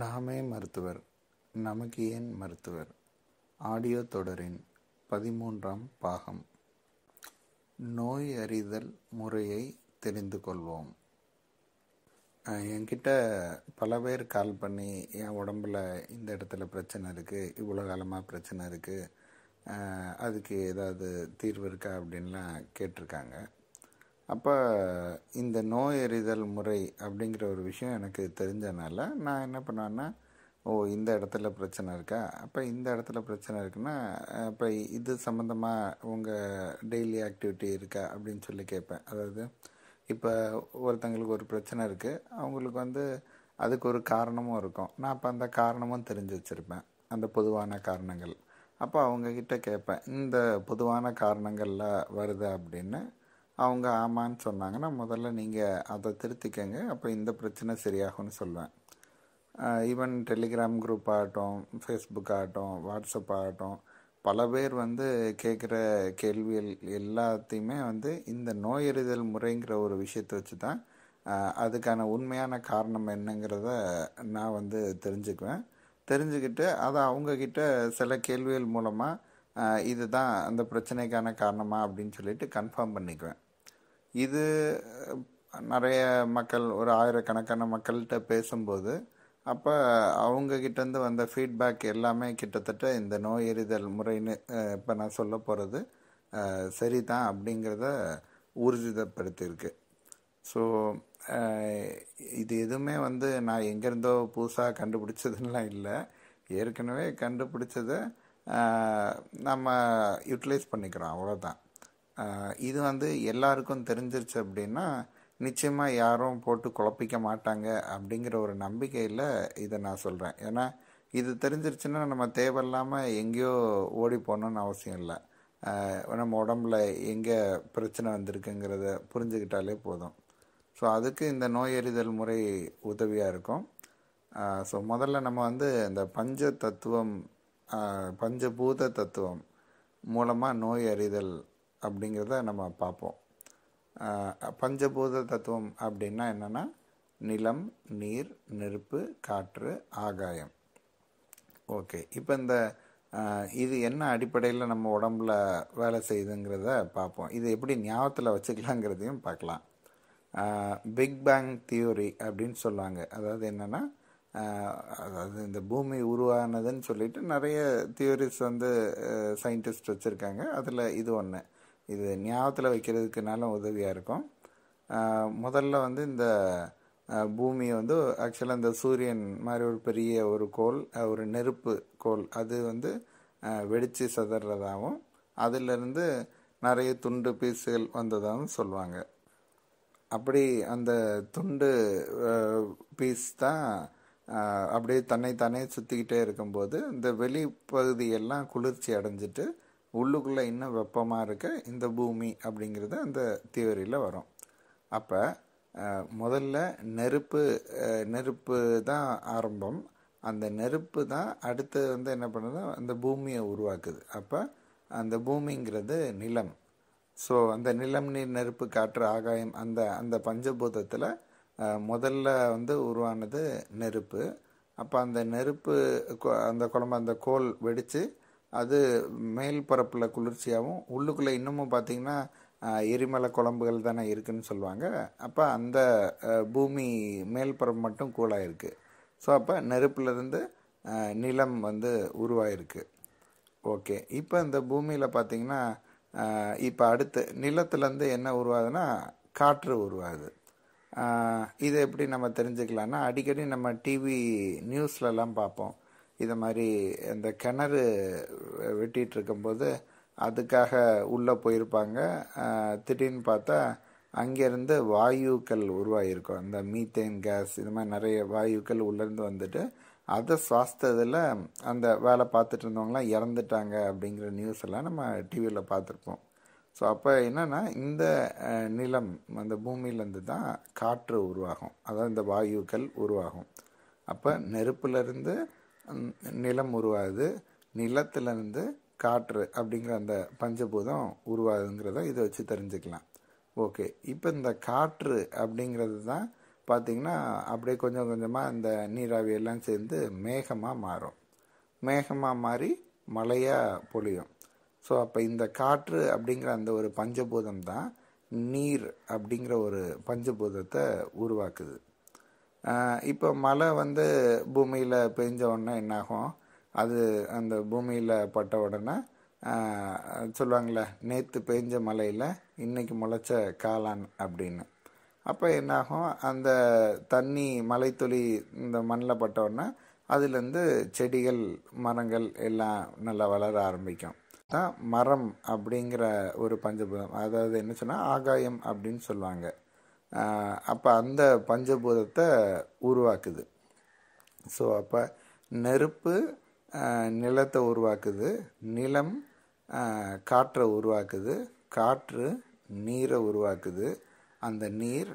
நாமே மருத்துவர் நமக்கு ஏன் மருத்துவர் ஆடியோ தொடரின் பதிமூன்றாம் பாகம் நோய் அறிதல் முறையை தெரிந்து கொள்வோம் என்கிட்ட பல பேர் கால் பண்ணி என் உடம்பில் இந்த இடத்துல பிரச்சனை இருக்குது இவ்வளோ காலமாக பிரச்சனை இருக்குது அதுக்கு ஏதாவது தீர்வு இருக்கா அப்படின்லாம் கேட்டிருக்காங்க அப்போ இந்த நோய் எறிதல் முறை அப்படிங்கிற ஒரு விஷயம் எனக்கு தெரிஞ்சனால நான் என்ன பண்ணேன்னா ஓ இந்த இடத்துல பிரச்சனை இருக்கா அப்போ இந்த இடத்துல பிரச்சனை இருக்குன்னா இப்போ இது சம்மந்தமாக உங்கள் டெய்லி ஆக்டிவிட்டி இருக்கா அப்படின்னு சொல்லி கேட்பேன் அதாவது இப்போ ஒருத்தங்களுக்கு ஒரு பிரச்சனை இருக்குது அவங்களுக்கு வந்து அதுக்கு ஒரு காரணமும் இருக்கும் நான் அப்போ அந்த காரணமும் தெரிஞ்சு வச்சுருப்பேன் அந்த பொதுவான காரணங்கள் அப்போ அவங்கக்கிட்ட கேட்பேன் இந்த பொதுவான காரணங்களில் வருது அப்படின்னு அவங்க ஆமான்னு சொன்னாங்கன்னா முதல்ல நீங்கள் அதை திருத்திக்கங்க அப்போ இந்த பிரச்சனை சரியாகும்னு சொல்லுவேன் ஈவன் டெலிகிராம் குரூப் ஆகட்டும் ஃபேஸ்புக் ஆகட்டும் வாட்ஸ்அப் ஆகட்டும் பல பேர் வந்து கேட்குற கேள்விகள் எல்லாத்தையுமே வந்து இந்த நோயறிதல் முறைங்கிற ஒரு விஷயத்தை வச்சு தான் அதுக்கான உண்மையான காரணம் என்னங்கிறத நான் வந்து தெரிஞ்சுக்குவேன் தெரிஞ்சுக்கிட்டு அதை அவங்கக்கிட்ட சில கேள்விகள் மூலமாக இதுதான் அந்த பிரச்சனைக்கான காரணமாக அப்படின்னு சொல்லிட்டு கன்ஃபார்ம் பண்ணிக்குவேன் இது நிறைய மக்கள் ஒரு ஆயிரக்கணக்கான மக்கள்கிட்ட பேசும்போது அப்போ அவங்கக்கிட்டேருந்து வந்த ஃபீட்பேக் எல்லாமே கிட்டத்தட்ட இந்த நோய் எறிதல் முறைன்னு இப்போ நான் சொல்ல போகிறது சரி தான் அப்படிங்கிறத ஊர்ஜிதப்படுத்தியிருக்கு ஸோ இது எதுவுமே வந்து நான் எங்கேருந்தோ புதுசாக கண்டுபிடிச்சதுலாம் இல்லை ஏற்கனவே கண்டுபிடிச்சதை நம்ம யூட்டிலைஸ் பண்ணிக்கிறோம் அவ்வளோதான் இது வந்து எல்லாருக்கும் தெரிஞ்சிருச்சு அப்படின்னா நிச்சயமாக யாரும் போட்டு குழப்பிக்க மாட்டாங்க அப்படிங்கிற ஒரு நம்பிக்கையில் இதை நான் சொல்கிறேன் ஏன்னா இது தெரிஞ்சிருச்சுன்னா நம்ம தேவையில்லாமல் எங்கேயோ ஓடி போகணுன்னு அவசியம் இல்லை நம்ம உடம்புல எங்கே பிரச்சனை வந்திருக்குங்கிறத புரிஞ்சுக்கிட்டாலே போதும் ஸோ அதுக்கு இந்த நோய் எறிதல் முறை உதவியாக இருக்கும் ஸோ முதல்ல நம்ம வந்து இந்த பஞ்ச தத்துவம் பஞ்சபூத தத்துவம் மூலமாக நோய் அறிதல் அப்படிங்கிறத நம்ம பார்ப்போம் பஞ்சபூத தத்துவம் அப்படின்னா என்னென்னா நிலம் நீர் நெருப்பு காற்று ஆகாயம் ஓகே இப்போ இந்த இது என்ன அடிப்படையில் நம்ம உடம்புல வேலை செய்யுதுங்கிறத பார்ப்போம் இது எப்படி ஞாபகத்தில் வச்சுக்கலாங்கிறதையும் பார்க்கலாம் பிக் பேங் தியோரி அப்படின்னு சொல்லுவாங்க அதாவது என்னென்னா அதாவது இந்த பூமி உருவானதுன்னு சொல்லிட்டு நிறைய தியோரிஸ் வந்து சயின்டிஸ்ட் வச்சுருக்காங்க அதில் இது ஒன்று இது ஞாபகத்தில் வைக்கிறதுக்குனாலும் உதவியாக இருக்கும் முதல்ல வந்து இந்த பூமி வந்து ஆக்சுவலாக இந்த சூரியன் மாதிரி ஒரு பெரிய ஒரு கோல் ஒரு நெருப்பு கோல் அது வந்து வெடித்து சதறதாகவும் அதிலிருந்து நிறைய துண்டு பீஸுகள் வந்ததாகவும் சொல்லுவாங்க அப்படி அந்த துண்டு பீஸ் தான் அப்படியே தன்னை தானே சுற்றிக்கிட்டே இருக்கும்போது இந்த வெளிப்பகுதியெல்லாம் குளிர்ச்சி அடைஞ்சிட்டு உள்ளுக்குள்ளே இன்னும் வெப்பமாக இருக்க இந்த பூமி அப்படிங்கிறது அந்த தியோரியில் வரும் அப்போ முதல்ல நெருப்பு நெருப்பு தான் ஆரம்பம் அந்த நெருப்பு தான் அடுத்து வந்து என்ன பண்ணுது அந்த பூமியை உருவாக்குது அப்போ அந்த பூமிங்கிறது நிலம் ஸோ அந்த நிலம் நீர் நெருப்பு காற்று ஆகாயம் அந்த அந்த பஞ்சபூதத்தில் முதல்ல வந்து உருவானது நெருப்பு அப்போ அந்த நெருப்பு அந்த குழம்பு அந்த கோல் வெடித்து அது மேல் பரப்பில் குளிர்ச்சியாகவும் உள்ளுக்குள்ளே இன்னமும் பார்த்திங்கன்னா எரிமலை குழம்புகள் தானே இருக்குதுன்னு சொல்லுவாங்க அப்போ அந்த பூமி மேல் பரப்பு மட்டும் கூலாயிருக்கு இருக்குது ஸோ அப்போ நெருப்புலேருந்து நிலம் வந்து உருவாயிருக்கு ஓகே இப்போ இந்த பூமியில் பார்த்திங்கன்னா இப்போ அடுத்து நிலத்துலேருந்து என்ன உருவாகுதுன்னா காற்று உருவாகுது இதை எப்படி நம்ம தெரிஞ்சுக்கலான்னா அடிக்கடி நம்ம டிவி நியூஸ்லலாம் பார்ப்போம் இது மாதிரி இந்த கிணறு வெட்டிகிட்டு இருக்கும்போது அதுக்காக உள்ளே போயிருப்பாங்க திடீர்னு பார்த்தா அங்கேருந்து வாயுக்கள் உருவாகியிருக்கும் அந்த மீத்தேன் கேஸ் இது மாதிரி நிறைய வாயுக்கள் உள்ளேருந்து வந்துட்டு அதை சுவாஸ்ததில் அந்த வேலை பார்த்துட்டு இருந்தவங்களாம் இறந்துட்டாங்க அப்படிங்கிற நியூஸ் எல்லாம் நம்ம டிவியில் பார்த்துருப்போம் ஸோ அப்போ என்னென்னா இந்த நிலம் அந்த பூமியிலேருந்து தான் காற்று உருவாகும் அதாவது இந்த வாயுக்கள் உருவாகும் அப்போ நெருப்புலேருந்து நிலம் உருவாகுது நிலத்துலேருந்து காற்று அப்படிங்கிற அந்த பஞ்சபூதம் உருவாகுதுங்கிறத இதை வச்சு தெரிஞ்சுக்கலாம் ஓகே இப்போ இந்த காற்று அப்படிங்கிறது தான் பார்த்திங்கன்னா அப்படியே கொஞ்சம் கொஞ்சமாக இந்த நீராவி எல்லாம் சேர்ந்து மேகமாக மாறும் மேகமாக மாறி மழையாக பொழியும் ஸோ அப்போ இந்த காற்று அப்படிங்கிற அந்த ஒரு பஞ்சபூதம் தான் நீர் அப்படிங்கிற ஒரு பஞ்சபூதத்தை உருவாக்குது இப்போ மழை வந்து பூமியில் பெஞ்ச உடனே என்னாகும் அது அந்த பூமியில் பட்ட உடனே சொல்லுவாங்களே நேற்று பெஞ்ச மலையில் இன்றைக்கி முளைச்ச காளான் அப்படின்னு அப்போ என்னாகும் அந்த தண்ணி மலைத்துளி இந்த மண்ணில் உடனே அதுலேருந்து செடிகள் மரங்கள் எல்லாம் நல்லா வளர ஆரம்பிக்கும் தான் மரம் அப்படிங்கிற ஒரு பஞ்சபூதம் அதாவது என்ன சொன்னால் ஆகாயம் அப்படின்னு சொல்லுவாங்க அப்போ அந்த பஞ்சபூதத்தை உருவாக்குது ஸோ அப்போ நெருப்பு நிலத்தை உருவாக்குது நிலம் காற்றை உருவாக்குது காற்று நீரை உருவாக்குது அந்த நீர்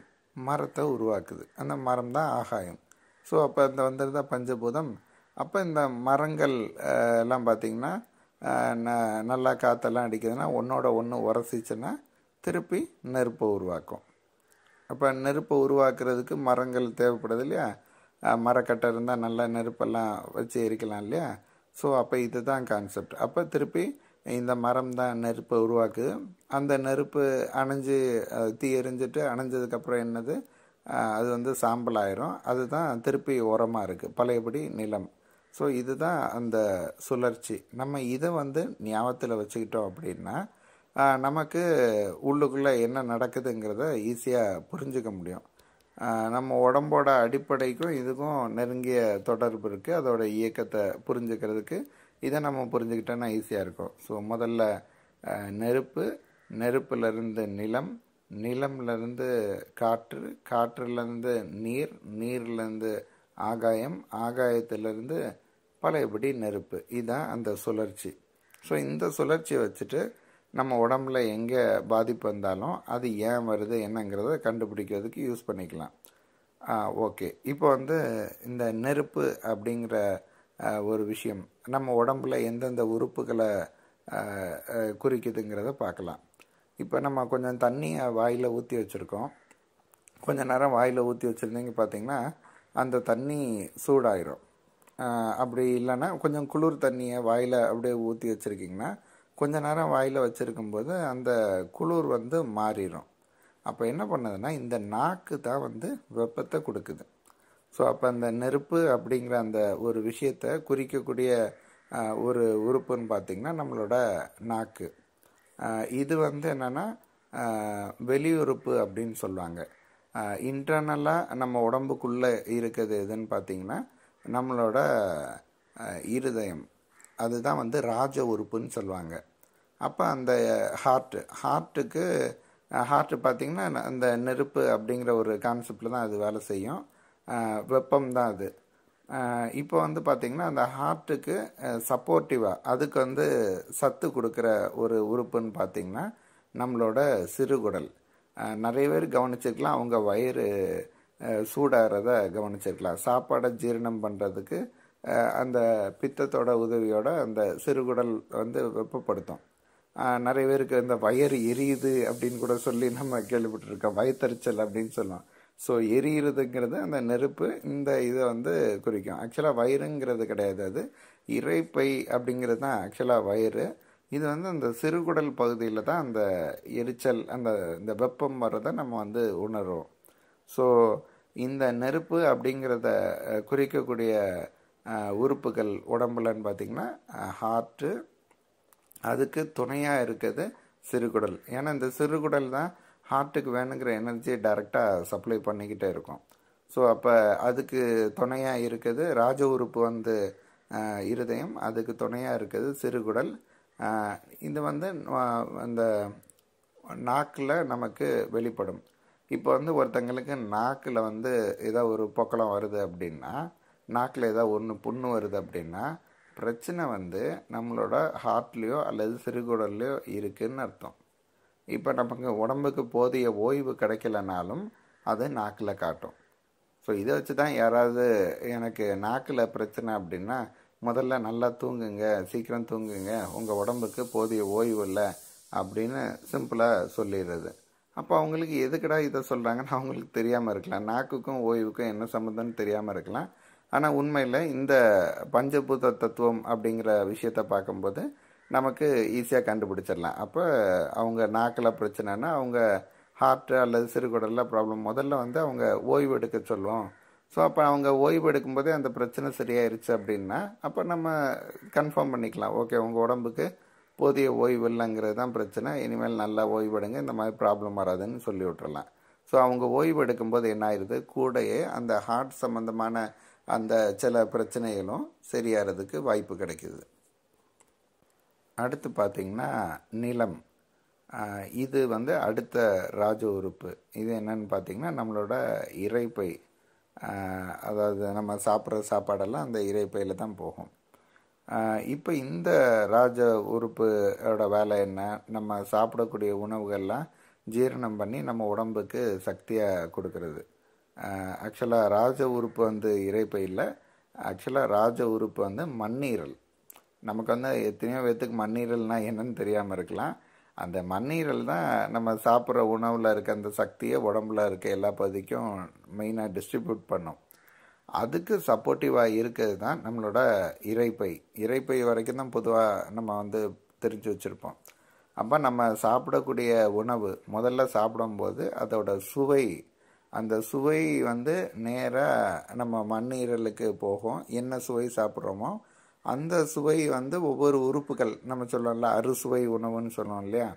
மரத்தை உருவாக்குது அந்த மரம் தான் ஆகாயம் ஸோ அப்போ இந்த வந்துருந்தா பஞ்சபூதம் அப்போ இந்த மரங்கள் எல்லாம் பார்த்திங்கன்னா ந நல்லா காற்றெல்லாம் அடிக்குதுன்னா ஒன்றோட ஒன்று உரசிச்சுன்னா திருப்பி நெருப்பை உருவாக்கும் அப்போ நெருப்பை உருவாக்குறதுக்கு மரங்கள் தேவைப்படுது இல்லையா மரக்கட்டை இருந்தால் நல்லா நெருப்பெல்லாம் வச்சு எரிக்கலாம் இல்லையா ஸோ அப்போ இதுதான் கான்செப்ட் அப்போ திருப்பி இந்த மரம் தான் நெருப்பை உருவாக்குது அந்த நெருப்பு அணைஞ்சு தீ எரிஞ்சிட்டு அணைஞ்சதுக்கப்புறம் என்னது அது வந்து சாம்பல் ஆயிரும் அதுதான் திருப்பி உரமாக இருக்குது பழையபடி நிலம் ஸோ இதுதான் அந்த சுழற்சி நம்ம இதை வந்து ஞாபகத்தில் வச்சுக்கிட்டோம் அப்படின்னா நமக்கு உள்ளுக்குள்ளே என்ன நடக்குதுங்கிறத ஈஸியாக புரிஞ்சுக்க முடியும் நம்ம உடம்போட அடிப்படைக்கும் இதுக்கும் நெருங்கிய தொடர்பு இருக்குது அதோட இயக்கத்தை புரிஞ்சுக்கிறதுக்கு இதை நம்ம புரிஞ்சுக்கிட்டோன்னா ஈஸியாக இருக்கும் ஸோ முதல்ல நெருப்பு நெருப்புலேருந்து நிலம் நிலம்லேருந்து காற்று காற்றுலேருந்து நீர் நீர்லேருந்து ஆகாயம் ஆகாயத்திலேருந்து பழையபடி நெருப்பு இதுதான் அந்த சுழற்சி ஸோ இந்த சுழற்சியை வச்சுட்டு நம்ம உடம்புல எங்கே பாதிப்பு வந்தாலும் அது ஏன் வருது என்னங்கிறத கண்டுபிடிக்கிறதுக்கு யூஸ் பண்ணிக்கலாம் ஓகே இப்போ வந்து இந்த நெருப்பு அப்படிங்கிற ஒரு விஷயம் நம்ம உடம்புல எந்தெந்த உறுப்புகளை குறிக்குதுங்கிறத பார்க்கலாம் இப்போ நம்ம கொஞ்சம் தண்ணியை வாயில் ஊற்றி வச்சுருக்கோம் கொஞ்சம் நேரம் வாயில் ஊற்றி வச்சுருந்தீங்க பார்த்திங்கன்னா அந்த தண்ணி சூடாயிரும் அப்படி இல்லைன்னா கொஞ்சம் குளிர் தண்ணியை வாயில் அப்படியே ஊற்றி வச்சுருக்கீங்கன்னா கொஞ்ச நேரம் வாயில் வச்சுருக்கும்போது அந்த குளிர் வந்து மாறிடும் அப்போ என்ன பண்ணுதுன்னா இந்த நாக்கு தான் வந்து வெப்பத்தை கொடுக்குது ஸோ அப்போ அந்த நெருப்பு அப்படிங்கிற அந்த ஒரு விஷயத்தை குறிக்கக்கூடிய ஒரு உறுப்புன்னு பார்த்திங்கன்னா நம்மளோட நாக்கு இது வந்து என்னென்னா வெளியுறுப்பு அப்படின்னு சொல்லுவாங்க இன்டர்னலாக நம்ம உடம்புக்குள்ளே இருக்கிறது எதுன்னு பார்த்திங்கன்னா நம்மளோட இருதயம் அதுதான் வந்து ராஜ உறுப்புன்னு சொல்லுவாங்க அப்போ அந்த ஹார்ட்டு ஹார்ட்டுக்கு ஹார்ட்டு பார்த்திங்கன்னா அந்த நெருப்பு அப்படிங்கிற ஒரு கான்செப்டில் தான் அது வேலை செய்யும் வெப்பம் தான் அது இப்போ வந்து பார்த்திங்கன்னா அந்த ஹார்ட்டுக்கு சப்போர்ட்டிவாக அதுக்கு வந்து சத்து கொடுக்குற ஒரு உறுப்புன்னு பார்த்திங்கன்னா நம்மளோட சிறுகுடல் நிறைய பேர் கவனிச்சிருக்கலாம் அவங்க வயிறு சூடாகிறத கவனிச்சிருக்கலாம் சாப்பாடை ஜீரணம் பண்ணுறதுக்கு அந்த பித்தத்தோட உதவியோட அந்த சிறுகுடல் வந்து வெப்பப்படுத்தும் நிறைய பேருக்கு இந்த வயறு எரியுது அப்படின்னு கூட சொல்லி நம்ம கேள்விப்பட்டிருக்கோம் வயத்தறிச்சல் அப்படின்னு சொல்லுவோம் ஸோ எரியிறதுங்கிறது அந்த நெருப்பு இந்த இதை வந்து குறிக்கும் ஆக்சுவலாக வயிறுங்கிறது கிடையாது அது இறைப்பை அப்படிங்கிறது தான் ஆக்சுவலாக வயிறு இது வந்து அந்த சிறுகுடல் பகுதியில் தான் அந்த எரிச்சல் அந்த இந்த வெப்பம் வர்றதை நம்ம வந்து உணர்வோம் ஸோ இந்த நெருப்பு அப்படிங்கிறத குறிக்கக்கூடிய உறுப்புகள் உடம்புலன்னு பார்த்திங்கன்னா ஹார்ட்டு அதுக்கு துணையாக இருக்கிறது சிறுகுடல் ஏன்னா இந்த சிறுகுடல் தான் ஹார்ட்டுக்கு வேணுங்கிற எனர்ஜியை டைரெக்டாக சப்ளை பண்ணிக்கிட்டே இருக்கும் ஸோ அப்போ அதுக்கு துணையாக இருக்குது ராஜ உறுப்பு வந்து இருதயம் அதுக்கு துணையாக இருக்குது சிறுகுடல் இது வந்து அந்த நாக்கில் நமக்கு வெளிப்படும் இப்போ வந்து ஒருத்தங்களுக்கு நாக்கில் வந்து ஏதோ ஒரு பொக்கலம் வருது அப்படின்னா நாக்கில் ஏதாவது ஒன்று புண்ணு வருது அப்படின்னா பிரச்சனை வந்து நம்மளோட ஹார்ட்லேயோ அல்லது சிறுகுடல்லையோ இருக்குதுன்னு அர்த்தம் இப்போ நமக்கு உடம்புக்கு போதிய ஓய்வு கிடைக்கலனாலும் அது நாக்கில் காட்டும் ஸோ இதை வச்சு தான் யாராவது எனக்கு நாக்கில் பிரச்சனை அப்படின்னா முதல்ல நல்லா தூங்குங்க சீக்கிரம் தூங்குங்க உங்கள் உடம்புக்கு போதிய ஓய்வு இல்லை அப்படின்னு சிம்பிளாக சொல்லிடுறது அப்போ அவங்களுக்கு எதுக்கடா இதை சொல்கிறாங்கன்னு அவங்களுக்கு தெரியாமல் இருக்கலாம் நாக்குக்கும் ஓய்வுக்கும் என்ன சம்மந்தம்னு தெரியாமல் இருக்கலாம் ஆனால் உண்மையில் இந்த பஞ்சபூத தத்துவம் அப்படிங்கிற விஷயத்தை பார்க்கும்போது நமக்கு ஈஸியாக கண்டுபிடிச்சிடலாம் அப்போ அவங்க நாக்கில் பிரச்சனைனா அவங்க ஹார்ட்டு அல்லது சிறுகுடலில் ப்ராப்ளம் முதல்ல வந்து அவங்க ஓய்வு எடுக்க சொல்லுவோம் ஸோ அப்போ அவங்க ஓய்வு எடுக்கும்போதே அந்த பிரச்சனை சரியாயிருச்சு அப்படின்னா அப்போ நம்ம கன்ஃபார்ம் பண்ணிக்கலாம் ஓகே உங்கள் உடம்புக்கு போதிய ஓய்வு இல்லைங்கிறது தான் பிரச்சனை இனிமேல் நல்லா ஓய்வு எடுங்க இந்த மாதிரி ப்ராப்ளம் வராதுன்னு சொல்லி விட்றலாம் ஸோ அவங்க ஓய்வு எடுக்கும்போது என்ன ஆயிடுது கூடையே அந்த ஹார்ட் சம்மந்தமான அந்த சில பிரச்சனைகளும் சரியாகிறதுக்கு வாய்ப்பு கிடைக்கிது அடுத்து பார்த்திங்கன்னா நிலம் இது வந்து அடுத்த ராஜ உறுப்பு இது என்னென்னு பார்த்திங்கன்னா நம்மளோட இறைப்பை அதாவது நம்ம சாப்பிட்ற சாப்பாடெல்லாம் அந்த இறைப்பையில் தான் போகும் இப்போ இந்த ராஜ உறுப்போட வேலை என்ன நம்ம சாப்பிடக்கூடிய உணவுகள்லாம் ஜீரணம் பண்ணி நம்ம உடம்புக்கு சக்தியாக கொடுக்கறது ஆக்சுவலாக ராஜ உறுப்பு வந்து இறைப்பையில் ஆக்சுவலாக ராஜ உறுப்பு வந்து மண்ணீரல் நமக்கு வந்து எத்தனையோ பேத்துக்கு மண்ணீரல்னால் என்னன்னு தெரியாமல் இருக்கலாம் அந்த மண்ணீரல் தான் நம்ம சாப்பிட்ற உணவில் இருக்க அந்த சக்தியை உடம்புல இருக்க எல்லா பகுதிக்கும் மெயினாக டிஸ்ட்ரிபியூட் பண்ணும் அதுக்கு சப்போர்ட்டிவாக இருக்கிறது தான் நம்மளோட இறைப்பை இறைப்பை வரைக்கும் தான் பொதுவாக நம்ம வந்து தெரிஞ்சு வச்சுருப்போம் அப்போ நம்ம சாப்பிடக்கூடிய உணவு முதல்ல சாப்பிடும்போது அதோட சுவை அந்த சுவை வந்து நேராக நம்ம மண்ணீரலுக்கு போகும் என்ன சுவை சாப்பிட்றோமோ அந்த சுவை வந்து ஒவ்வொரு உறுப்புகள் நம்ம சொல்லல அறுசுவை உணவுன்னு சொல்லுவோம் இல்லையா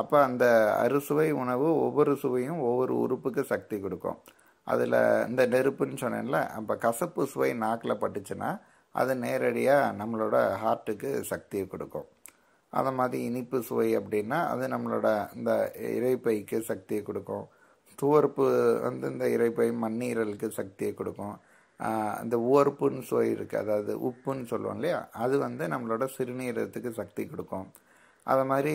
அப்போ அந்த அறுசுவை உணவு ஒவ்வொரு சுவையும் ஒவ்வொரு உறுப்புக்கு சக்தி கொடுக்கும் அதில் இந்த நெருப்புன்னு சொன்னேன்ல அப்போ கசப்பு சுவை நாக்கில் பட்டுச்சுன்னா அது நேரடியாக நம்மளோட ஹார்ட்டுக்கு சக்தியை கொடுக்கும் அதை மாதிரி இனிப்பு சுவை அப்படின்னா அது நம்மளோட இந்த இறைப்பைக்கு சக்தியை கொடுக்கும் துவர்ப்பு வந்து இந்த இறைப்பை மண்ணீரலுக்கு சக்தியை கொடுக்கும் அந்த உவர்ப்புன்னு சொல்லி இருக்குது அதாவது உப்புன்னு சொல்லுவோம் இல்லையா அது வந்து நம்மளோட சிறுநீரகத்துக்கு சக்தி கொடுக்கும் அது மாதிரி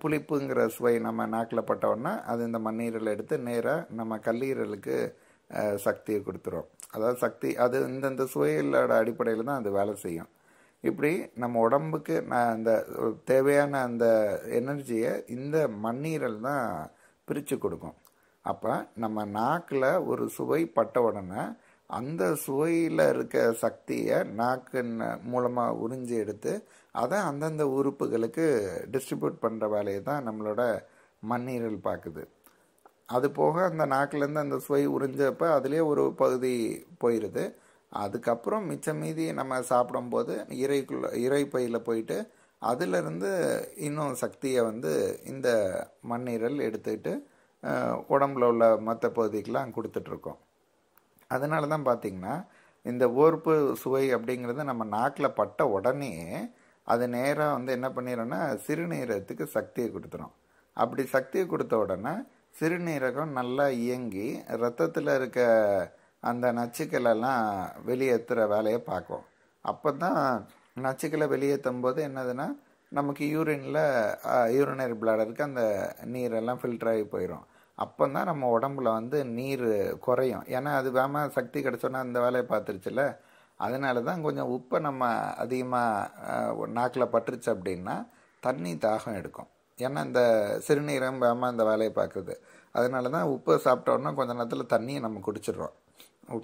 புளிப்புங்கிற சுவை நம்ம நாக்கில் பட்டோன்னா அது இந்த மண்ணீரல் எடுத்து நேராக நம்ம கல்லீரலுக்கு சக்தியை கொடுத்துரும் அதாவது சக்தி அது இந்தந்த சுவைகளோட அடிப்படையில் தான் அது வேலை செய்யும் இப்படி நம்ம உடம்புக்கு நான் அந்த தேவையான அந்த எனர்ஜியை இந்த மண்ணீரல் தான் பிரித்து கொடுக்கும் அப்போ நம்ம நாக்கில் ஒரு சுவை பட்ட உடனே அந்த சுவையில் இருக்க சக்தியை நாக்கு மூலமாக உறிஞ்சி எடுத்து அதை அந்தந்த உறுப்புகளுக்கு டிஸ்ட்ரிபியூட் பண்ணுற வேலையை தான் நம்மளோட மண்ணீரல் பார்க்குது அது போக அந்த நாக்கிலேருந்து அந்த சுவை உறிஞ்சப்போ அதுலேயே ஒரு பகுதி போயிடுது அதுக்கப்புறம் மிச்சம் மீதி நம்ம சாப்பிடும்போது இறைக்குள்ள பையில் போயிட்டு அதிலிருந்து இன்னும் சக்தியை வந்து இந்த மண்ணீரல் எடுத்துக்கிட்டு உடம்புல உள்ள மற்ற பகுதிக்கெலாம் கொடுத்துட்ருக்கோம் அதனால தான் பார்த்திங்கன்னா இந்த ஓர்ப்பு சுவை அப்படிங்கிறது நம்ம நாக்கில் பட்ட உடனே அது நேராக வந்து என்ன பண்ணிடுறோன்னா சிறுநீரகத்துக்கு சக்தியை கொடுத்துரும் அப்படி சக்தியை கொடுத்த உடனே சிறுநீரகம் நல்லா இயங்கி ரத்தத்தில் இருக்க அந்த நச்சுக்களெல்லாம் வெளியேற்றுற வேலையை பார்க்கும் அப்போ தான் நச்சுக்களை வெளியேற்றும் போது என்னதுன்னா நமக்கு யூரினில் யூரினரி பிளாடருக்கு அந்த நீரெல்லாம் ஃபில்டர் ஆகி போயிடும் அப்போ தான் நம்ம உடம்புல வந்து நீர் குறையும் ஏன்னா அது வேமா சக்தி கிடச்சோன்னா அந்த வேலையை பார்த்துருச்சுல அதனால தான் கொஞ்சம் உப்பை நம்ம அதிகமாக நாக்கில் பட்டுருச்சு அப்படின்னா தண்ணி தாகம் எடுக்கும் ஏன்னா இந்த சிறுநீரம் வேமா இந்த வேலையை பார்க்குது அதனால தான் உப்பு சாப்பிட்டோன்னா கொஞ்ச நேரத்தில் தண்ணியை நம்ம குடிச்சிடுறோம்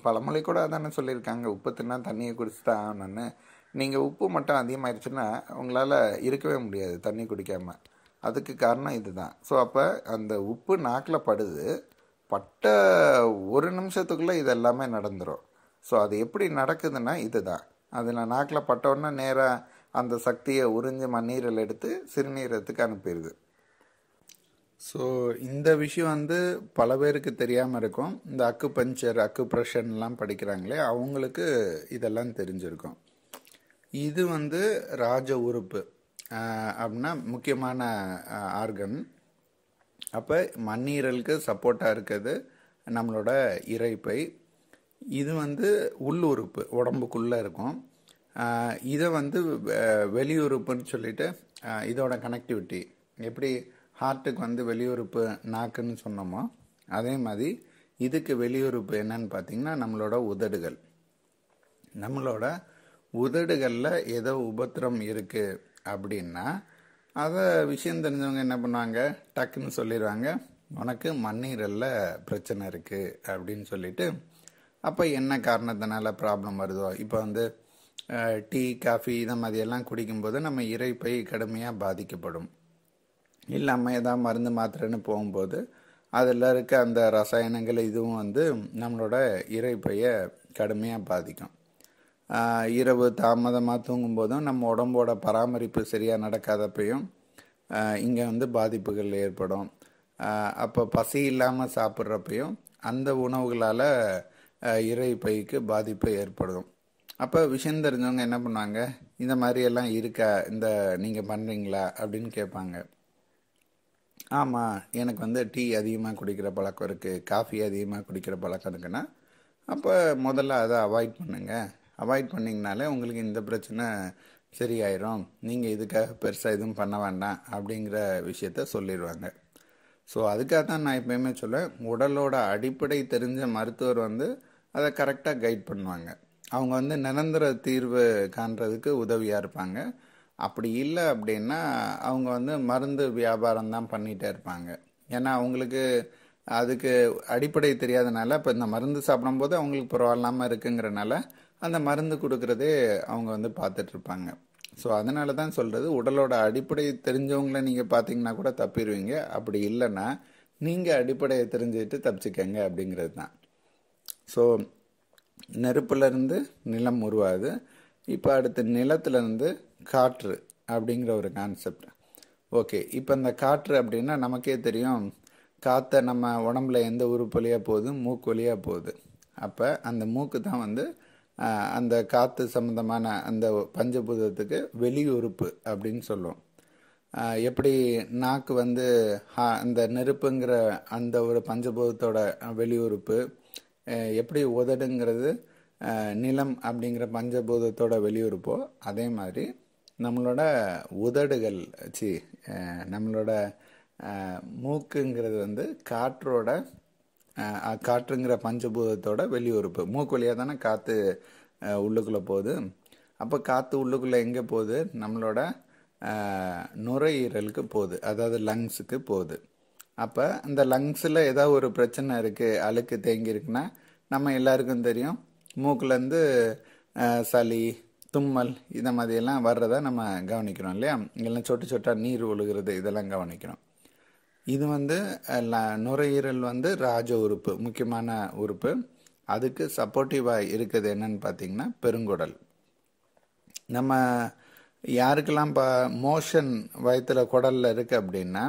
பழமொழி கூட தானே சொல்லியிருக்காங்க உப்பு தின்னா தண்ணியை குடிச்சு தான் ஆகணும்னு நீங்கள் உப்பு மட்டும் அதிகமாகிடுச்சுன்னா உங்களால் இருக்கவே முடியாது தண்ணி குடிக்காமல் அதுக்கு காரணம் இது தான் ஸோ அப்போ அந்த உப்பு நாக்கில் படுது பட்ட ஒரு நிமிஷத்துக்குள்ளே இது எல்லாமே நடந்துடும் ஸோ அது எப்படி நடக்குதுன்னா இது தான் அதில் நாக்கில் பட்டோன்னா நேராக அந்த சக்தியை உறிஞ்சு மண்ணீரல் எடுத்து சிறுநீரத்துக்கு அனுப்பிடுது ஸோ இந்த விஷயம் வந்து பல பேருக்கு தெரியாமல் இருக்கும் இந்த அக்கு பஞ்சர் அக்கு பிரஷன்லாம் படிக்கிறாங்களே அவங்களுக்கு இதெல்லாம் தெரிஞ்சிருக்கும் இது வந்து ராஜ உறுப்பு அப்படின்னா முக்கியமான ஆர்கன் அப்போ மண்ணீரலுக்கு சப்போர்ட்டாக இருக்கிறது நம்மளோட இறைப்பை இது வந்து உள்ளுறுப்பு உடம்புக்குள்ளே இருக்கும் இதை வந்து வெளியுறுப்புன்னு சொல்லிட்டு இதோட கனெக்டிவிட்டி எப்படி ஹார்ட்டுக்கு வந்து வெளியுறுப்பு நாக்குன்னு சொன்னோமோ அதே மாதிரி இதுக்கு வெளியுறுப்பு என்னன்னு பார்த்தீங்கன்னா நம்மளோட உதடுகள் நம்மளோட உதடுகளில் ஏதோ உபத்திரம் இருக்குது அப்படின்னா அதை விஷயம் தெரிஞ்சவங்க என்ன பண்ணுவாங்க டக்குன்னு சொல்லிடுவாங்க உனக்கு மண்ணீரலில் பிரச்சனை இருக்குது அப்படின்னு சொல்லிட்டு அப்போ என்ன காரணத்தினால ப்ராப்ளம் வருதோ இப்போ வந்து டீ காஃபி இதை மாதிரியெல்லாம் குடிக்கும்போது நம்ம இறைப்பை கடுமையாக பாதிக்கப்படும் இல்லாமல் ஏதாவது மருந்து மாத்திரைன்னு போகும்போது அதில் இருக்க அந்த ரசாயனங்கள் இதுவும் வந்து நம்மளோட இறைப்பையை கடுமையாக பாதிக்கும் இரவு தாமதமாக தூங்கும்போதும் நம்ம உடம்போட பராமரிப்பு சரியாக நடக்காதப்பையும் இங்கே வந்து பாதிப்புகள் ஏற்படும் அப்போ பசி இல்லாமல் சாப்பிட்றப்பையும் அந்த உணவுகளால் இறை பைக்கு பாதிப்பு ஏற்படும் அப்போ விஷயம் தெரிஞ்சவங்க என்ன பண்ணுவாங்க இந்த மாதிரியெல்லாம் இருக்கா இந்த நீங்கள் பண்ணுறீங்களா அப்படின்னு கேட்பாங்க ஆமாம் எனக்கு வந்து டீ அதிகமாக குடிக்கிற பழக்கம் இருக்குது காஃபி அதிகமாக குடிக்கிற பழக்கம் இருக்குன்னா அப்போ முதல்ல அதை அவாய்ட் பண்ணுங்கள் அவாய்ட் பண்ணிங்கனாலே உங்களுக்கு இந்த பிரச்சனை சரியாயிரும் நீங்கள் இதுக்காக பெருசாக எதுவும் பண்ண வேண்டாம் அப்படிங்கிற விஷயத்த சொல்லிடுவாங்க ஸோ அதுக்காக தான் நான் எப்பயுமே சொல்லுவேன் உடலோட அடிப்படை தெரிஞ்ச மருத்துவர் வந்து அதை கரெக்டாக கைட் பண்ணுவாங்க அவங்க வந்து நிரந்தர தீர்வு காண்றதுக்கு உதவியாக இருப்பாங்க அப்படி இல்லை அப்படின்னா அவங்க வந்து மருந்து வியாபாரம் தான் பண்ணிகிட்டே இருப்பாங்க ஏன்னா அவங்களுக்கு அதுக்கு அடிப்படை தெரியாதனால இப்போ இந்த மருந்து சாப்பிடும்போது அவங்களுக்கு பரவாயில்லாமல் இருக்குங்கிறனால அந்த மருந்து கொடுக்குறதே அவங்க வந்து பார்த்துட்ருப்பாங்க ஸோ அதனால தான் சொல்கிறது உடலோட அடிப்படை தெரிஞ்சவங்கள நீங்கள் பார்த்தீங்கன்னா கூட தப்பிடுவீங்க அப்படி இல்லைன்னா நீங்கள் அடிப்படையை தெரிஞ்சுக்கிட்டு தப்பிச்சுக்கங்க அப்படிங்கிறது தான் ஸோ நெருப்புலேருந்து நிலம் உருவாது இப்போ அடுத்து நிலத்துலேருந்து காற்று அப்படிங்கிற ஒரு கான்செப்ட் ஓகே இப்போ இந்த காற்று அப்படின்னா நமக்கே தெரியும் காற்றை நம்ம உடம்புல எந்த உறுப்பு வழியாக போகுது மூக்கு வழியாக போகுது அப்போ அந்த மூக்கு தான் வந்து அந்த காற்று சம்மந்தமான அந்த பஞ்சபூதத்துக்கு வெளியுறுப்பு அப்படின்னு சொல்லுவோம் எப்படி நாக்கு வந்து அந்த நெருப்புங்கிற அந்த ஒரு பஞ்சபூதத்தோட வெளியுறுப்பு எப்படி உதடுங்கிறது நிலம் அப்படிங்கிற பஞ்சபூதத்தோட வெளியுறுப்போ அதே மாதிரி நம்மளோட உதடுகள் சி நம்மளோட மூக்குங்கிறது வந்து காற்றோட காற்றுங்கிற பஞ்சபூதத்தோட வெளியுறுப்பு மூக்கு வழியாக தானே காற்று உள்ளுக்குள்ளே போகுது அப்போ காற்று உள்ளுக்குள்ளே எங்கே போகுது நம்மளோட நுரையீரலுக்கு போகுது அதாவது லங்ஸுக்கு போகுது அப்போ இந்த லங்ஸில் ஏதாவது ஒரு பிரச்சனை இருக்குது அழுக்கு தேங்கியிருக்குன்னா நம்ம எல்லாருக்கும் தெரியும் மூக்குலேருந்து சளி தும்மல் இதை மாதிரியெல்லாம் வர்றதை நம்ம கவனிக்கிறோம் இல்லையா இங்கெல்லாம் சொட்டு சொட்டாக நீர் ஒழுகிறது இதெல்லாம் கவனிக்கிறோம் இது வந்து நுரையீரல் வந்து ராஜ உறுப்பு முக்கியமான உறுப்பு அதுக்கு சப்போர்ட்டிவாக இருக்குது என்னன்னு பார்த்தீங்கன்னா பெருங்குடல் நம்ம யாருக்கெல்லாம் இப்போ மோஷன் வயத்தில் குடலில் இருக்குது அப்படின்னா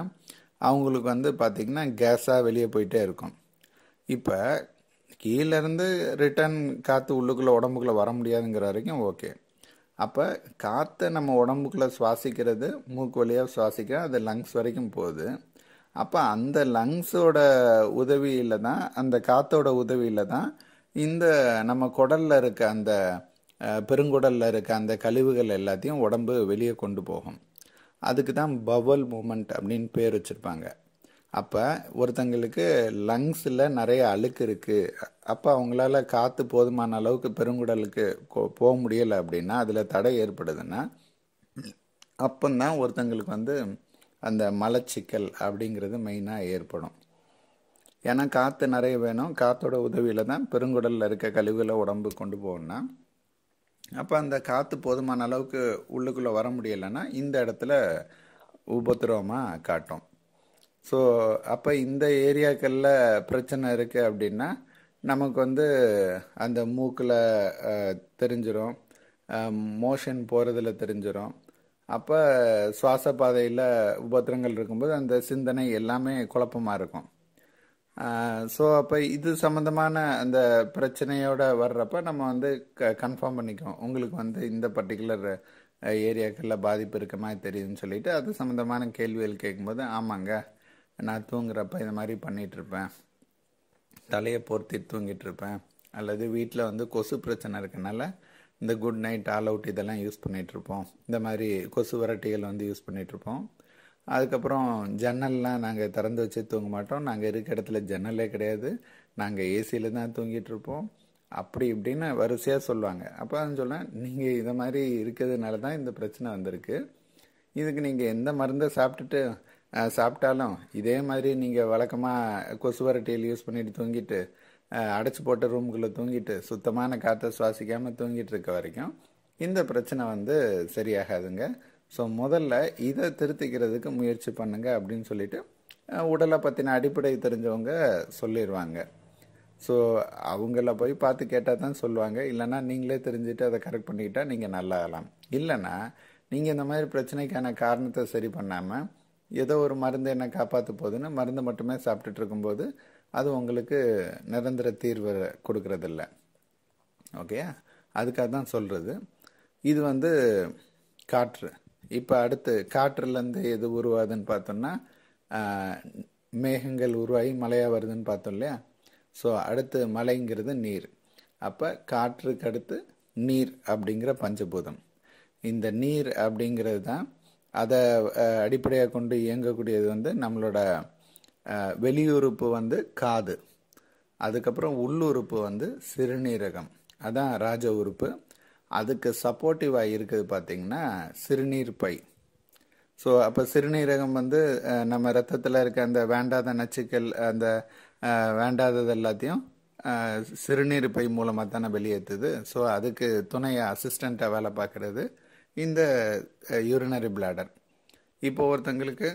அவங்களுக்கு வந்து பார்த்திங்கன்னா கேஸாக வெளியே போயிட்டே இருக்கும் இப்போ கீழேருந்து ரிட்டர்ன் காற்று உள்ளுக்குள்ளே உடம்புக்குள்ளே வர முடியாதுங்கிற வரைக்கும் ஓகே அப்போ காற்றை நம்ம உடம்புக்குள்ளே சுவாசிக்கிறது மூக்கு வழியாக சுவாசிக்கிறோம் அது லங்ஸ் வரைக்கும் போகுது அப்போ அந்த லங்ஸோட உதவியில் தான் அந்த காற்றோட உதவியில் தான் இந்த நம்ம குடலில் இருக்க அந்த பெருங்குடலில் இருக்க அந்த கழிவுகள் எல்லாத்தையும் உடம்பு வெளியே கொண்டு போகும் அதுக்கு தான் பவல் மூமெண்ட் அப்படின்னு பேர் வச்சுருப்பாங்க அப்போ ஒருத்தங்களுக்கு லங்ஸில் நிறைய அழுக்கு இருக்குது அப்போ அவங்களால காற்று போதுமான அளவுக்கு பெருங்குடலுக்கு போக முடியலை அப்படின்னா அதில் தடை ஏற்படுதுன்னா தான் ஒருத்தங்களுக்கு வந்து அந்த மலச்சிக்கல் அப்படிங்கிறது மெயினாக ஏற்படும் ஏன்னா காற்று நிறைய வேணும் காற்றோட உதவியில் தான் பெருங்குடலில் இருக்க கழிவுகளை உடம்பு கொண்டு போகணும்னா அப்போ அந்த காற்று போதுமான அளவுக்கு உள்ளுக்குள்ளே வர முடியலைன்னா இந்த இடத்துல உபத்திரவமாக காட்டும் ஸோ அப்போ இந்த ஏரியாக்களில் பிரச்சனை இருக்குது அப்படின்னா நமக்கு வந்து அந்த மூக்கில் தெரிஞ்சிடும் மோஷன் போகிறதுல தெரிஞ்சிடும் அப்போ சுவாச பாதையில் உபத்திரங்கள் இருக்கும்போது அந்த சிந்தனை எல்லாமே குழப்பமாக இருக்கும் ஸோ அப்போ இது சம்மந்தமான அந்த பிரச்சனையோட வர்றப்ப நம்ம வந்து க கன்ஃபார்ம் பண்ணிக்குவோம் உங்களுக்கு வந்து இந்த பர்டிகுலர் ஏரியாக்களில் பாதிப்பு இருக்க மாதிரி தெரியுதுன்னு சொல்லிட்டு அது சம்மந்தமான கேள்விகள் கேட்கும்போது ஆமாங்க நான் தூங்குறப்ப இந்த மாதிரி பண்ணிகிட்ருப்பேன் தலையை பொருத்தி தூங்கிட்டு இருப்பேன் அல்லது வீட்டில் வந்து கொசு பிரச்சனை இருக்கனால இந்த குட் நைட் ஆல் அவுட் இதெல்லாம் யூஸ் பண்ணிகிட்ருப்போம் இந்த மாதிரி கொசு வரட்டிகள் வந்து யூஸ் பண்ணிகிட்ருப்போம் அதுக்கப்புறம் ஜன்னல்லாம் நாங்கள் திறந்து வச்சு தூங்க மாட்டோம் நாங்கள் இருக்க இடத்துல ஜன்னலே கிடையாது நாங்கள் ஏசியில் தான் தூங்கிட்டுருப்போம் அப்படி இப்படின்னு வரிசையாக சொல்லுவாங்க அப்போ தான் சொல்லுவேன் நீங்கள் இதை மாதிரி இருக்கிறதுனால தான் இந்த பிரச்சனை வந்திருக்கு இதுக்கு நீங்கள் எந்த மருந்தை சாப்பிட்டுட்டு சாப்பிட்டாலும் இதே மாதிரி நீங்கள் வழக்கமாக கொசு வரட்டியில் யூஸ் பண்ணிட்டு தூங்கிட்டு அடைச்சி போட்ட ரூம்குள்ளே தூங்கிட்டு சுத்தமான காற்றை சுவாசிக்காமல் தூங்கிட்டு இருக்க வரைக்கும் இந்த பிரச்சனை வந்து சரியாகாதுங்க ஸோ முதல்ல இதை திருத்திக்கிறதுக்கு முயற்சி பண்ணுங்க அப்படின்னு சொல்லிட்டு உடலை பற்றின அடிப்படை தெரிஞ்சவங்க சொல்லிடுவாங்க ஸோ அவங்கள போய் பார்த்து கேட்டால் தான் சொல்லுவாங்க இல்லைனா நீங்களே தெரிஞ்சுட்டு அதை கரெக்ட் பண்ணிக்கிட்டால் நீங்கள் நல்லா ஆகலாம் இல்லைனா நீங்கள் இந்த மாதிரி பிரச்சனைக்கான காரணத்தை சரி பண்ணாமல் ஏதோ ஒரு மருந்து என்ன காப்பாற்ற போகுதுன்னு மருந்து மட்டுமே சாப்பிட்டுட்டு இருக்கும்போது அது உங்களுக்கு நிரந்தர தீர்வை கொடுக்கறதில்ல ஓகே அதுக்காக தான் சொல்கிறது இது வந்து காற்று இப்போ அடுத்து காற்றுலேருந்து எது உருவாதுன்னு பார்த்தோம்னா மேகங்கள் உருவாகி மழையாக வருதுன்னு பார்த்தோம் இல்லையா ஸோ அடுத்து மலைங்கிறது நீர் அப்போ காற்றுக்கு அடுத்து நீர் அப்படிங்கிற பஞ்சபூதம் இந்த நீர் அப்படிங்கிறது தான் அதை அடிப்படையாக கொண்டு இயங்கக்கூடியது வந்து நம்மளோட வெளியுறுப்பு வந்து காது அதுக்கப்புறம் உள்ளுறுப்பு வந்து சிறுநீரகம் அதான் ராஜ உறுப்பு அதுக்கு சப்போர்ட்டிவாக இருக்குது பார்த்திங்கன்னா சிறுநீர் பை ஸோ அப்போ சிறுநீரகம் வந்து நம்ம ரத்தத்தில் இருக்க அந்த வேண்டாத நச்சுக்கள் அந்த வேண்டாதது எல்லாத்தையும் சிறுநீர் பை மூலமாக தானே வெளியேற்றுது ஸோ அதுக்கு துணையை அசிஸ்டண்ட்டாக வேலை பார்க்குறது இந்த யூரினரி பிளாடர் இப்போ ஒருத்தங்களுக்கு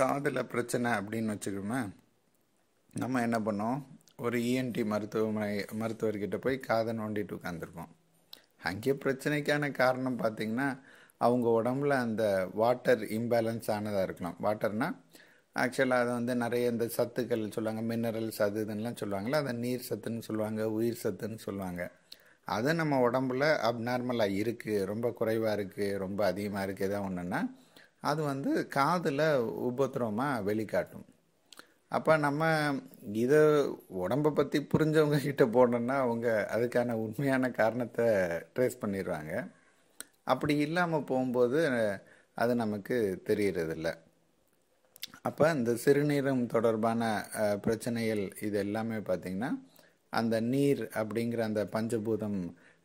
காதில் பிரச்சனை அப்படின்னு வச்சுக்கோமே நம்ம என்ன பண்ணோம் ஒரு இஎன்டி e மருத்துவமனை மருத்துவர்கிட்ட போய் காதை நோண்டிட்டு உட்காந்துருக்கோம் அங்கே பிரச்சனைக்கான காரணம் பார்த்திங்கன்னா அவங்க உடம்புல அந்த வாட்டர் இம்பேலன்ஸ் ஆனதாக இருக்கலாம் வாட்டர்னால் ஆக்சுவலாக அதை வந்து நிறைய இந்த சத்துக்கள் சொல்லுவாங்க மினரல்ஸ் அது இதுன்னெலாம் சொல்லுவாங்களே அதை நீர் சத்துன்னு சொல்லுவாங்க உயிர் சத்துன்னு சொல்லுவாங்க அது நம்ம உடம்புல அப்நார்மலாக இருக்குது ரொம்ப குறைவாக இருக்குது ரொம்ப அதிகமாக இருக்குது எதாவது ஒன்றுன்னா அது வந்து காதில் உபத்திரமாக வெளிக்காட்டும் அப்போ நம்ம இதை உடம்பை பற்றி புரிஞ்சவங்க கிட்ட போனோம்னா அவங்க அதுக்கான உண்மையான காரணத்தை ட்ரேஸ் பண்ணிடுவாங்க அப்படி இல்லாமல் போகும்போது அது நமக்கு தெரியறதில்ல அப்போ இந்த சிறுநீரம் தொடர்பான பிரச்சனைகள் இது எல்லாமே பார்த்திங்கன்னா அந்த நீர் அப்படிங்கிற அந்த பஞ்சபூதம்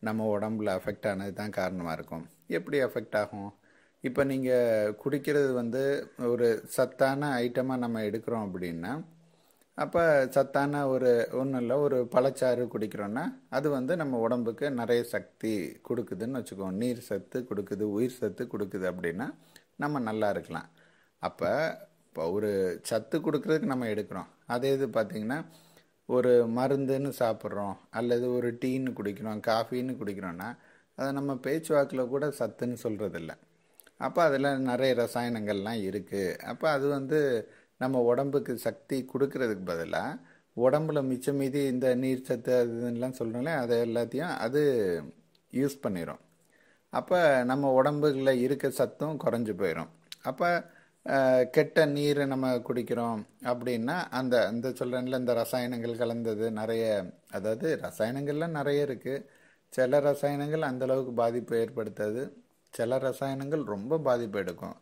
நம்ம உடம்புல அஃபெக்ட் ஆனது தான் காரணமாக இருக்கும் எப்படி அஃபெக்ட் ஆகும் இப்போ நீங்கள் குடிக்கிறது வந்து ஒரு சத்தான ஐட்டமாக நம்ம எடுக்கிறோம் அப்படின்னா அப்போ சத்தான ஒரு ஒன்றும் இல்லை ஒரு பழச்சாறு குடிக்கிறோன்னா அது வந்து நம்ம உடம்புக்கு நிறைய சக்தி கொடுக்குதுன்னு வச்சுக்கோம் நீர் சத்து கொடுக்குது உயிர் சத்து கொடுக்குது அப்படின்னா நம்ம நல்லா இருக்கலாம் அப்போ இப்போ ஒரு சத்து கொடுக்குறதுக்கு நம்ம எடுக்கிறோம் அதே இது பார்த்திங்கன்னா ஒரு மருந்துன்னு சாப்பிட்றோம் அல்லது ஒரு டீன்னு குடிக்கிறோம் காஃபின்னு குடிக்கிறோன்னா அதை நம்ம பேச்சுவாக்கில் கூட சத்துன்னு சொல்கிறதில்ல அப்போ அதில் நிறைய ரசாயனங்கள்லாம் இருக்குது அப்போ அது வந்து நம்ம உடம்புக்கு சக்தி கொடுக்கறதுக்கு பதிலாக உடம்புல மிச்சம் மீதி இந்த நீர் சத்து அது இதுலாம் சொல்கிறோம்ல அதை எல்லாத்தையும் அது யூஸ் பண்ணிடும் அப்போ நம்ம உடம்புகளில் இருக்க சத்தும் குறைஞ்சி போயிடும் அப்போ கெட்ட நீர் நம்ம குடிக்கிறோம் அப்படின்னா அந்த அந்த சொல்கிறேன்ல இந்த ரசாயனங்கள் கலந்தது நிறைய அதாவது ரசாயனங்கள்லாம் நிறைய இருக்குது சில ரசாயனங்கள் அந்தளவுக்கு பாதிப்பு ஏற்படுத்தாது சில ரசாயனங்கள் ரொம்ப பாதிப்பு எடுக்கும்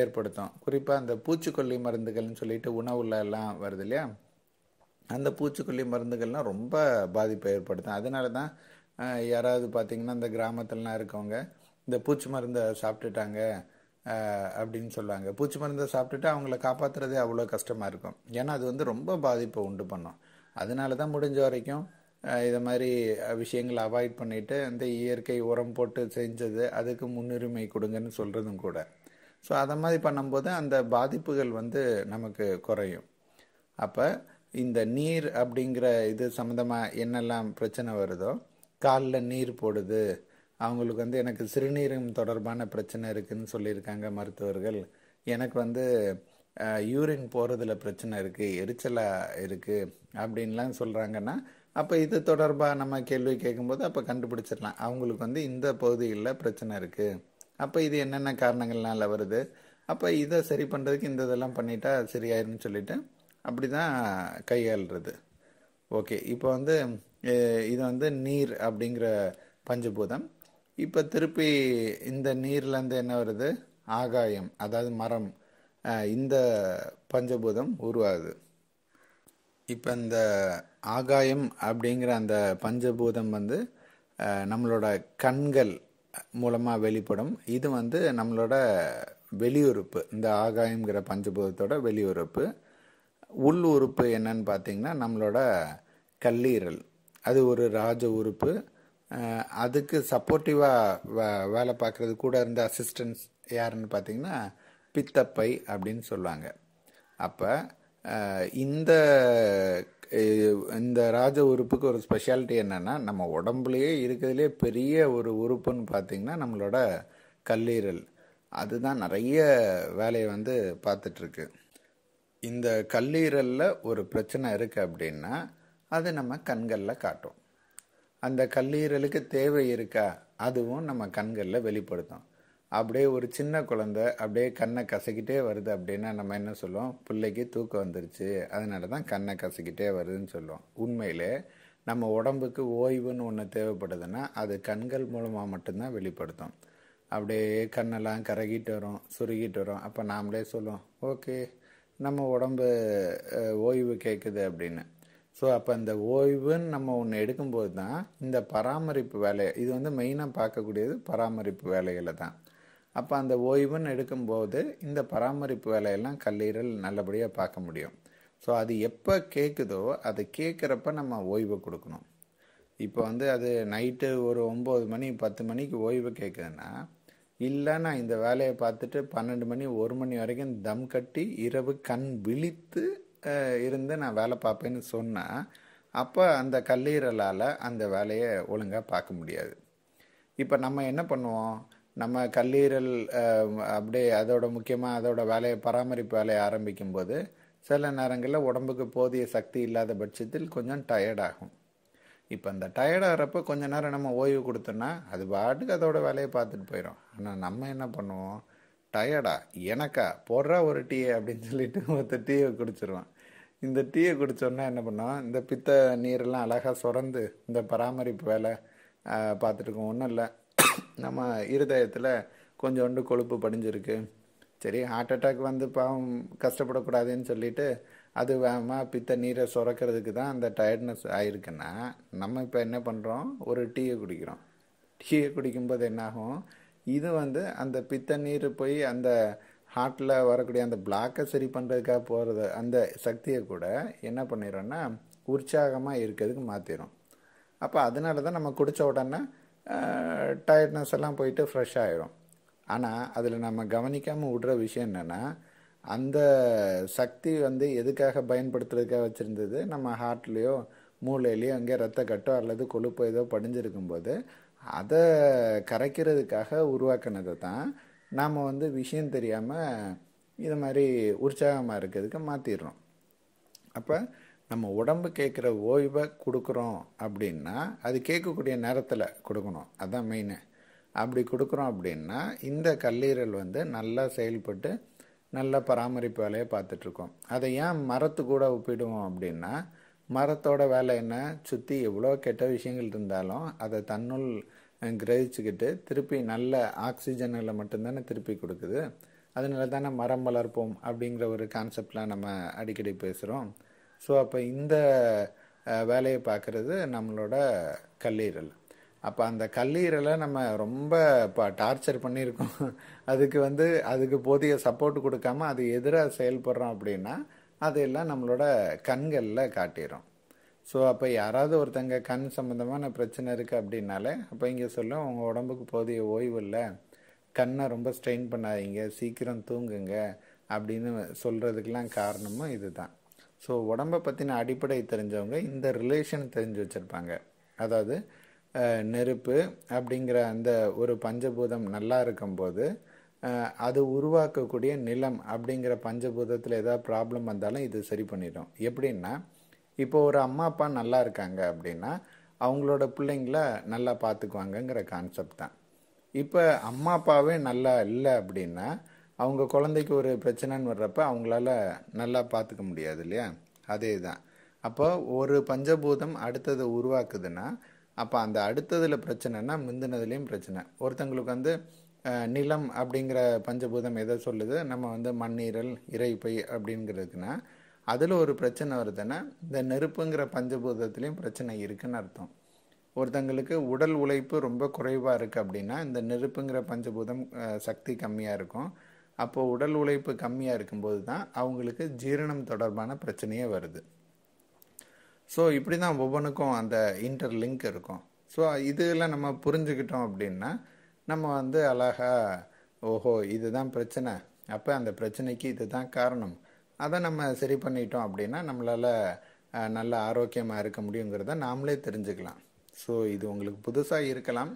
ஏற்படுத்தும் குறிப்பாக அந்த பூச்சிக்கொல்லி மருந்துகள்னு சொல்லிட்டு உணவுல எல்லாம் வருது இல்லையா அந்த பூச்சிக்கொல்லி மருந்துகள்லாம் ரொம்ப பாதிப்பை ஏற்படுத்தும் அதனால தான் யாராவது பார்த்திங்கன்னா இந்த கிராமத்துலலாம் இருக்கவங்க இந்த பூச்சி மருந்தை சாப்பிட்டுட்டாங்க அப்படின்னு சொல்லுவாங்க பூச்சி மருந்தை சாப்பிட்டுட்டு அவங்கள காப்பாற்றுறதே அவ்வளோ கஷ்டமாக இருக்கும் ஏன்னா அது வந்து ரொம்ப பாதிப்பை உண்டு பண்ணும் அதனால தான் முடிஞ்ச வரைக்கும் இதை மாதிரி விஷயங்களை அவாய்ட் பண்ணிவிட்டு அந்த இயற்கை உரம் போட்டு செஞ்சது அதுக்கு முன்னுரிமை கொடுங்கன்னு சொல்கிறதும் கூட ஸோ அதை மாதிரி பண்ணும்போது அந்த பாதிப்புகள் வந்து நமக்கு குறையும் அப்போ இந்த நீர் அப்படிங்கிற இது சம்மந்தமாக என்னெல்லாம் பிரச்சனை வருதோ காலில் நீர் போடுது அவங்களுக்கு வந்து எனக்கு சிறுநீரகம் தொடர்பான பிரச்சனை இருக்குதுன்னு சொல்லியிருக்காங்க மருத்துவர்கள் எனக்கு வந்து யூரின் போகிறதுல பிரச்சனை இருக்குது எரிச்சலாக இருக்குது அப்படின்லாம் சொல்கிறாங்கன்னா அப்போ இது தொடர்பாக நம்ம கேள்வி கேட்கும்போது அப்போ கண்டுபிடிச்சிடலாம் அவங்களுக்கு வந்து இந்த பகுதிகளில் பிரச்சனை இருக்குது அப்போ இது என்னென்ன காரணங்கள்னால வருது அப்போ இதை சரி பண்ணுறதுக்கு இந்த இதெல்லாம் பண்ணிட்டா சரியாயிருன்னு சொல்லிட்டு அப்படி தான் கையாளுறது ஓகே இப்போ வந்து இது வந்து நீர் அப்படிங்கிற பஞ்சபூதம் இப்போ திருப்பி இந்த நீர்லேருந்து என்ன வருது ஆகாயம் அதாவது மரம் இந்த பஞ்சபூதம் உருவாகுது இப்போ இந்த ஆகாயம் அப்படிங்கிற அந்த பஞ்சபூதம் வந்து நம்மளோட கண்கள் மூலமாக வெளிப்படும் இது வந்து நம்மளோட வெளியுறுப்பு இந்த ஆகாயங்கிற பஞ்சபூதத்தோட வெளியுறுப்பு உள் உறுப்பு என்னன்னு பார்த்தீங்கன்னா நம்மளோட கல்லீரல் அது ஒரு ராஜ உறுப்பு அதுக்கு சப்போர்ட்டிவாக வேலை பார்க்குறது கூட இருந்த அசிஸ்டன்ஸ் யாருன்னு பார்த்தீங்கன்னா பித்தப்பை அப்படின்னு சொல்லுவாங்க அப்போ இந்த இந்த ராஜ உறுப்புக்கு ஒரு ஸ்பெஷாலிட்டி என்னென்னா நம்ம உடம்புலையே இருக்கிறதுலே பெரிய ஒரு உறுப்புன்னு பார்த்திங்கன்னா நம்மளோட கல்லீரல் அதுதான் நிறைய வேலையை வந்து பார்த்துட்ருக்கு இந்த கல்லீரலில் ஒரு பிரச்சனை இருக்குது அப்படின்னா அது நம்ம கண்களில் காட்டும் அந்த கல்லீரலுக்கு தேவை இருக்கா அதுவும் நம்ம கண்களில் வெளிப்படுத்தும் அப்படியே ஒரு சின்ன குழந்த அப்படியே கண்ணை கசக்கிட்டே வருது அப்படின்னா நம்ம என்ன சொல்லுவோம் பிள்ளைக்கு தூக்கம் வந்துருச்சு அதனால தான் கண்ணை கசக்கிட்டே வருதுன்னு சொல்லுவோம் உண்மையிலே நம்ம உடம்புக்கு ஓய்வுன்னு ஒன்று தேவைப்படுதுன்னா அது கண்கள் மூலமாக மட்டும்தான் வெளிப்படுத்தும் அப்படியே கண்ணெல்லாம் கரகிட்டு வரும் சுருகிட்டு வரும் அப்போ நாமளே சொல்லுவோம் ஓகே நம்ம உடம்பு ஓய்வு கேட்குது அப்படின்னு ஸோ அப்போ இந்த ஓய்வுன்னு நம்ம ஒன்று எடுக்கும்போது தான் இந்த பராமரிப்பு வேலையை இது வந்து மெயினாக பார்க்கக்கூடியது பராமரிப்பு வேலைகளை தான் அப்போ அந்த ஓய்வுன்னு எடுக்கும்போது இந்த பராமரிப்பு வேலையெல்லாம் கல்லீரல் நல்லபடியாக பார்க்க முடியும் ஸோ அது எப்போ கேட்குதோ அதை கேட்குறப்ப நம்ம ஓய்வு கொடுக்கணும் இப்போ வந்து அது நைட்டு ஒரு ஒம்பது மணி பத்து மணிக்கு ஓய்வு கேட்குதுன்னா இல்லை நான் இந்த வேலையை பார்த்துட்டு பன்னெண்டு மணி ஒரு மணி வரைக்கும் தம் கட்டி இரவு கண் விழித்து இருந்து நான் வேலை பார்ப்பேன்னு சொன்னால் அப்போ அந்த கல்லீரலால் அந்த வேலையை ஒழுங்காக பார்க்க முடியாது இப்போ நம்ம என்ன பண்ணுவோம் நம்ம கல்லீரல் அப்படியே அதோட முக்கியமாக அதோட வேலையை பராமரிப்பு வேலையை ஆரம்பிக்கும் போது சில நேரங்களில் உடம்புக்கு போதிய சக்தி இல்லாத பட்சத்தில் கொஞ்சம் டயர்டாகும் இப்போ அந்த டயர்டாகிறப்ப கொஞ்சம் நேரம் நம்ம ஓய்வு கொடுத்தோன்னா அது பாட்டுக்கு அதோட வேலையை பார்த்துட்டு போயிடும் ஆனால் நம்ம என்ன பண்ணுவோம் டயர்டா எனக்கா போடுறா ஒரு டீயை அப்படின்னு சொல்லிட்டு ஒருத்தர் டீயை குடிச்சிருவான் இந்த டீயை குடித்தோன்னா என்ன பண்ணோம் இந்த பித்த நீரெல்லாம் அழகாக சுரந்து இந்த பராமரிப்பு வேலை பார்த்துட்டு இருக்கோம் ஒன்றும் இல்லை நம்ம இருதயத்தில் கொஞ்சோண்டு கொழுப்பு படிஞ்சிருக்கு சரி ஹார்ட் அட்டாக் வந்து பாவம் கஷ்டப்படக்கூடாதுன்னு சொல்லிட்டு அது வேகமாக பித்த நீரை சுரக்கிறதுக்கு தான் அந்த டயர்ட்னஸ் ஆயிருக்குன்னா நம்ம இப்போ என்ன பண்ணுறோம் ஒரு டீயை குடிக்கிறோம் டீயை குடிக்கும்போது என்னாகும் இது வந்து அந்த பித்த நீர் போய் அந்த ஹார்ட்டில் வரக்கூடிய அந்த பிளாக்கை சரி பண்ணுறதுக்காக போகிறது அந்த சக்தியை கூட என்ன பண்ணிடுறோன்னா உற்சாகமாக இருக்கிறதுக்கு மாற்றிடும் அப்போ அதனால தான் நம்ம குடித்த உடனே டயர்ட்னஸ் எல்லாம் போயிட்டு ஃப்ரெஷ் ஆயிரும் ஆனால் அதில் நம்ம கவனிக்காமல் விடுற விஷயம் என்னென்னா அந்த சக்தி வந்து எதுக்காக பயன்படுத்துறதுக்காக வச்சுருந்தது நம்ம ஹார்ட்லேயோ மூளையிலையோ அங்கே ரத்த கட்டோ அல்லது கொழுப்போ ஏதோ படிஞ்சிருக்கும்போது அதை கரைக்கிறதுக்காக உருவாக்குனதை தான் நாம் வந்து விஷயம் தெரியாமல் இது மாதிரி உற்சாகமாக இருக்கிறதுக்கு மாற்றிடுறோம் அப்போ நம்ம உடம்பு கேட்குற ஓய்வை கொடுக்குறோம் அப்படின்னா அது கேட்கக்கூடிய நேரத்தில் கொடுக்கணும் அதுதான் மெயின் அப்படி கொடுக்குறோம் அப்படின்னா இந்த கல்லீரல் வந்து நல்லா செயல்பட்டு நல்ல பராமரிப்பு வேலையை பார்த்துட்ருக்கோம் அதை ஏன் மரத்து கூட ஒப்பிடுவோம் அப்படின்னா மரத்தோட வேலை என்ன சுற்றி எவ்வளோ கெட்ட விஷயங்கள் இருந்தாலும் அதை தன்னுள் கிரகிச்சுக்கிட்டு திருப்பி நல்ல ஆக்சிஜனில் மட்டும்தானே திருப்பி கொடுக்குது அதனால தானே மரம் வளர்ப்போம் அப்படிங்கிற ஒரு கான்செப்டில் நம்ம அடிக்கடி பேசுகிறோம் ஸோ அப்போ இந்த வேலையை பார்க்குறது நம்மளோட கல்லீரல் அப்போ அந்த கல்லீரலை நம்ம ரொம்ப இப்போ டார்ச்சர் பண்ணியிருக்கோம் அதுக்கு வந்து அதுக்கு போதிய சப்போர்ட் கொடுக்காம அது எதிராக செயல்படுறோம் அப்படின்னா அதையெல்லாம் நம்மளோட கண்களில் காட்டிடும் ஸோ அப்போ யாராவது ஒருத்தங்க கண் சம்மந்தமான பிரச்சனை இருக்குது அப்படின்னாலே அப்போ இங்கே சொல்ல உங்கள் உடம்புக்கு போதிய ஓய்வு இல்லை கண்ணை ரொம்ப ஸ்ட்ரெயின் பண்ணாதீங்க சீக்கிரம் தூங்குங்க அப்படின்னு சொல்கிறதுக்கெலாம் காரணமும் இதுதான் ஸோ உடம்பை பற்றின அடிப்படை தெரிஞ்சவங்க இந்த ரிலேஷன் தெரிஞ்சு வச்சுருப்பாங்க அதாவது நெருப்பு அப்படிங்கிற அந்த ஒரு பஞ்சபூதம் நல்லா இருக்கும்போது அது உருவாக்கக்கூடிய நிலம் அப்படிங்கிற பஞ்சபூதத்தில் ஏதாவது ப்ராப்ளம் வந்தாலும் இது சரி பண்ணிடும் எப்படின்னா இப்போ ஒரு அம்மா அப்பா நல்லா இருக்காங்க அப்படின்னா அவங்களோட பிள்ளைங்கள நல்லா பார்த்துக்குவாங்கங்கிற கான்செப்ட் தான் இப்போ அம்மா அப்பாவே நல்லா இல்லை அப்படின்னா அவங்க குழந்தைக்கு ஒரு பிரச்சனைன்னு வர்றப்ப அவங்களால நல்லா பார்த்துக்க முடியாது இல்லையா அதே தான் அப்போ ஒரு பஞ்சபூதம் அடுத்ததை உருவாக்குதுன்னா அப்போ அந்த அடுத்ததில் பிரச்சனைனா முந்தினதுலேயும் பிரச்சனை ஒருத்தங்களுக்கு வந்து நிலம் அப்படிங்கிற பஞ்சபூதம் எதை சொல்லுது நம்ம வந்து மண்ணீரல் இறைப்பை அப்படிங்கிறதுக்குன்னா அதில் ஒரு பிரச்சனை வருதுன்னா இந்த நெருப்புங்கிற பஞ்சபூதத்துலேயும் பிரச்சனை இருக்குன்னு அர்த்தம் ஒருத்தங்களுக்கு உடல் உழைப்பு ரொம்ப குறைவாக இருக்குது அப்படின்னா இந்த நெருப்புங்கிற பஞ்சபூதம் சக்தி கம்மியாக இருக்கும் அப்போது உடல் உழைப்பு கம்மியாக இருக்கும்போது தான் அவங்களுக்கு ஜீரணம் தொடர்பான பிரச்சனையே வருது ஸோ இப்படி தான் ஒவ்வொன்றுக்கும் அந்த இன்டர் லிங்க் இருக்கும் ஸோ இதெல்லாம் நம்ம புரிஞ்சுக்கிட்டோம் அப்படின்னா நம்ம வந்து அழகாக ஓஹோ இதுதான் பிரச்சனை அப்போ அந்த பிரச்சனைக்கு இதுதான் காரணம் அதை நம்ம சரி பண்ணிட்டோம் அப்படின்னா நம்மளால் நல்ல ஆரோக்கியமாக இருக்க முடியுங்கிறத நாமளே தெரிஞ்சுக்கலாம் ஸோ இது உங்களுக்கு புதுசாக இருக்கலாம்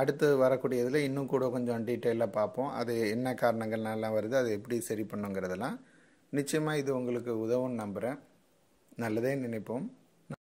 அடுத்து வரக்கூடியதில் இன்னும் கூட கொஞ்சம் டீட்டெயிலாக பார்ப்போம் அது என்ன காரணங்கள்னாலாம் வருது அது எப்படி சரி பண்ணுங்கிறதெல்லாம் நிச்சயமாக இது உங்களுக்கு உதவும் நம்புகிறேன் நல்லதே நினைப்போம்